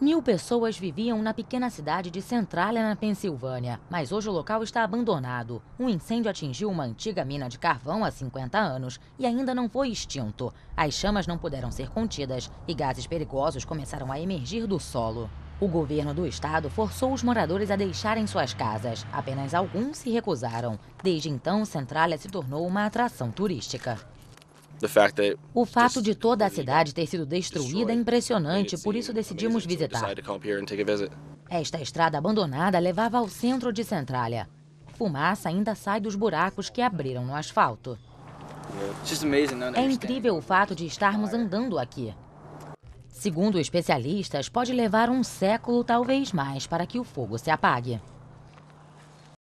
Mil pessoas viviam na pequena cidade de Centralia, na Pensilvânia, mas hoje o local está abandonado. Um incêndio atingiu uma antiga mina de carvão há 50 anos e ainda não foi extinto. As chamas não puderam ser contidas e gases perigosos começaram a emergir do solo. O governo do estado forçou os moradores a deixarem suas casas. Apenas alguns se recusaram. Desde então, Centralia se tornou uma atração turística. O fato de toda a cidade ter sido destruída é impressionante, por isso decidimos visitar. Esta estrada abandonada levava ao centro de Centralia. Fumaça ainda sai dos buracos que abriram no asfalto. É incrível o fato de estarmos andando aqui. Segundo especialistas, pode levar um século, talvez mais, para que o fogo se apague.